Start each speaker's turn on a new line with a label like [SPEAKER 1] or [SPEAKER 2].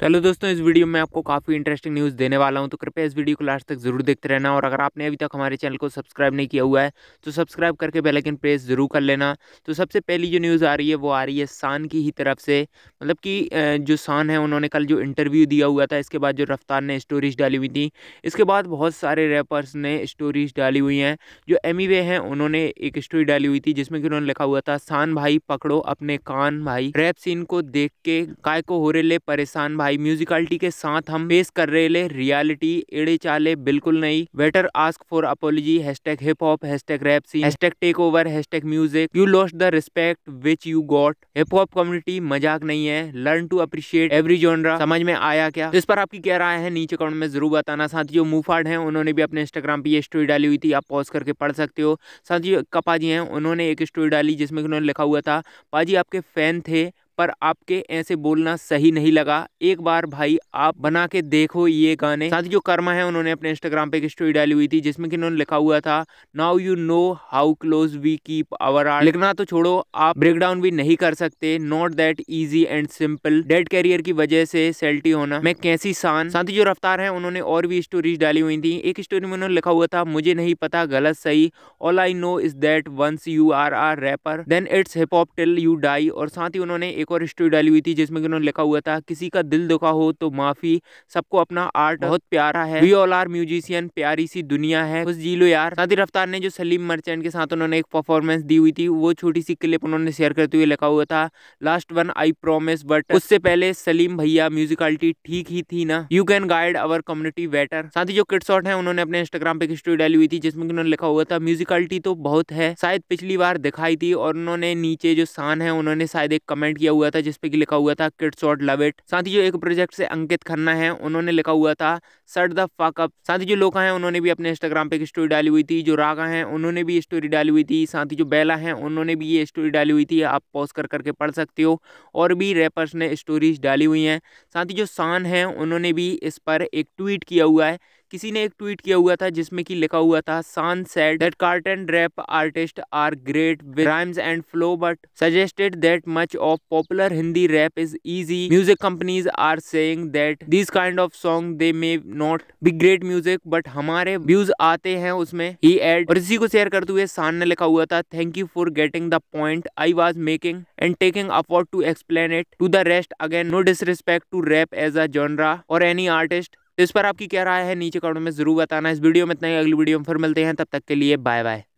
[SPEAKER 1] तो हेलो दोस्तों इस वीडियो में आपको काफ़ी इंटरेस्टिंग न्यूज़ देने वाला हूं तो कृपया इस वीडियो को लास्ट तक जरूर देखते रहना और अगर आपने अभी तक हमारे चैनल को सब्सक्राइब नहीं किया हुआ है तो सब्सक्राइब करके बेल आइकन प्रेस जरूर कर लेना तो सबसे पहली जो न्यूज़ आ रही है वो आ रही है शान की ही तरफ से मतलब कि जो शान है उन्होंने कल जो इंटरव्यू दिया हुआ था इसके बाद जो रफ्तार ने स्टोरीज डाली हुई थी इसके बाद बहुत सारे रैपर्स ने स्टोरीज डाली हुई हैं जो ई वे हैं उन्होंने एक स्टोरी डाली हुई थी जिसमें कि उन्होंने लिखा हुआ था शान भाई पकड़ो अपने कान भाई रैप सीन को देख के काय को हो ले परेशान भाई भाई म्यूजिकलिटी के साथ हम फेस कर रहे ले रियलिटी एड़े चाले बिल्कुल नहीं better ask for apology hashtag hip hop hashtag rap see hashtag take over hashtag music you lost the respect which you got hip hop community मजाक नहीं है learn to appreciate every genre समझ में आया क्या तो इस पर आपकी क्या राय है नीचे कमेंट में जरूर बताना साथियों मुफाड है उन्होंने भी अपने इंस्टाग्राम पे ये स्टोरी डाली हुई थी आप पॉज करके पढ़ सकते हो साथियों कपा जी हैं उन्होंने एक स्टोरी डाली जिसमें उन्होंने लिखा हुआ था पाजी आपके फैन थे पर आपके ऐसे बोलना सही नहीं लगा एक बार भाई आप बना के देखो ये गाने साथ ही जो कर्मा है उन्होंने अपने इंस्टाग्राम पे एक स्टोरी डाली हुई थी जिसमें कि उन्होंने लिखा हुआ था now you know how close we keep our art लिखना तो छोड़ो आप ब्रेक डाउन भी नहीं कर सकते not that easy and simple dead career की वजह से सेल्टी होना मैं कैसी शान साथ ही जो रफ्तार है उन्होंने और भी स्टोरीज डाली हुई थी एक स्टोरी में उन्होंने लिखा हुआ था मुझे नहीं पता गलत सही all I know is that once you are are rapper then it's hip hop till you die और साथ ही उन्होंने एक और स्टोरी डाली हुई थी जिसमें उन्होंने लिखा हुआ था किसी का दिल दुखा हो तो माफी सबको अपना आर्ट बहुत प्यारा है वी ऑल आर म्यूजिशियन प्यारी सी दुनिया है बस जी लो यार साथ ही रफ्तार ने जो सलीम मर्चेंट के साथ उन्होंने एक परफॉर्मेंस दी हुई थी वो छोटी सी क्लिप उन्होंने शेयर करते हुए लिखा हुआ था last one I promise but उससे पहले सलीम भैया म्यूजिकलिटी ठीक ही थी ना you can guide our community better साथ ही जो शॉर्ट है उन्होंने अपने इंस्टाग्राम पे एक स्टोरी डाली हुई थी जिसमें उन्होंने लिखा हुआ था म्यूजिकलिटी तो बहुत है शायद पिछली बार दिखाई थी और उन्होंने नीचे जो शान है उन्होंने शायद एक कमेंट किया हुआ हुआ था जिसपे की लिखा हुआ था किड्स और लव इट साथ ही जो एक प्रोजेक्ट से अंकित खन्ना है उन्होंने लिखा हुआ था सट द फक अप साथ ही जो लोका है उन्होंने भी अपने इंस्टाग्राम पे एक स्टोरी डाली हुई थी जो रागा है उन्होंने भी स्टोरी डाली हुई थी साथ ही जो बेला है उन्होंने भी ये स्टोरी डाली हुई थी आप पॉज कर करके पढ़ सकते हो और भी रैपर्स ने स्टोरीज डाली हुई हैं साथ ही जो शान है उन्होंने भी इस पर एक ट्वीट किया हुआ है किसी ने एक ट्वीट किया हुआ था जिसमें कि लिखा हुआ था सान said that carton rap artist are great with rhymes and flow but suggested that much of popular Hindi rap is easy music companies are saying that this kind of song they may not be great music but हमारे views आते हैं उसमें ही add और इसी को share करते हुए सान ने लिखा हुआ था thank you for getting the point I was making and taking effort to explain it to the rest again no disrespect to rap as a genre और एनी आर्टिस्ट इस पर आपकी क्या राय है नीचे कमेंट में ज़रूर बताना इस वीडियो में इतना ही अगली वीडियो में फिर मिलते हैं तब तक के लिए बाय बाय